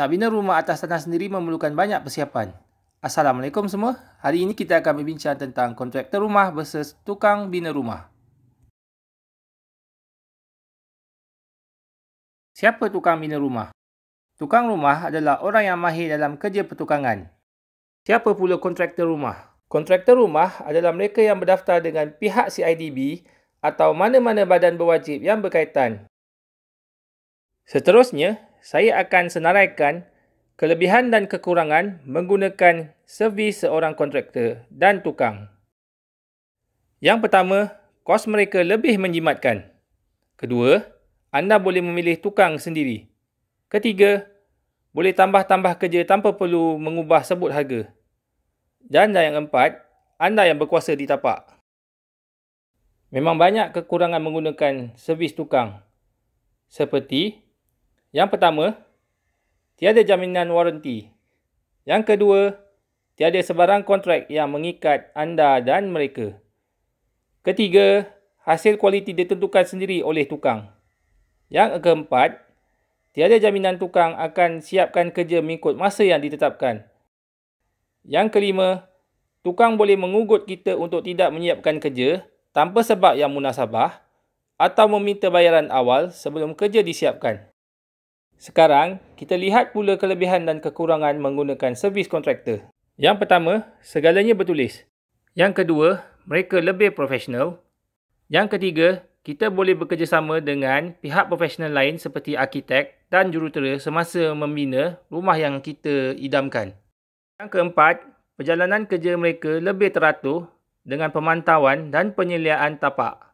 Nak bina rumah atas tanah sendiri memerlukan banyak persiapan. Assalamualaikum semua. Hari ini kita akan berbincang tentang kontraktor rumah versus tukang bina rumah. Siapa tukang bina rumah? Tukang rumah adalah orang yang mahir dalam kerja pertukangan. Siapa pula kontraktor rumah? Kontraktor rumah adalah mereka yang berdaftar dengan pihak CIDB atau mana-mana badan berwajib yang berkaitan. Seterusnya, saya akan senaraikan kelebihan dan kekurangan menggunakan servis seorang kontraktor dan tukang. Yang pertama, kos mereka lebih menjimatkan. Kedua, anda boleh memilih tukang sendiri. Ketiga, boleh tambah-tambah kerja tanpa perlu mengubah sebut harga. Dan yang keempat, anda yang berkuasa di tapak. Memang banyak kekurangan menggunakan servis tukang. Seperti yang pertama, tiada jaminan waranti. Yang kedua, tiada sebarang kontrak yang mengikat anda dan mereka. Ketiga, hasil kualiti ditentukan sendiri oleh tukang. Yang keempat, tiada jaminan tukang akan siapkan kerja mengikut masa yang ditetapkan. Yang kelima, tukang boleh mengugut kita untuk tidak menyiapkan kerja tanpa sebab yang munasabah atau meminta bayaran awal sebelum kerja disiapkan. Sekarang, kita lihat pula kelebihan dan kekurangan menggunakan servis kontraktor. Yang pertama, segalanya bertulis. Yang kedua, mereka lebih profesional. Yang ketiga, kita boleh bekerjasama dengan pihak profesional lain seperti arkitek dan jurutera semasa membina rumah yang kita idamkan. Yang keempat, perjalanan kerja mereka lebih teratur dengan pemantauan dan penyeliaan tapak.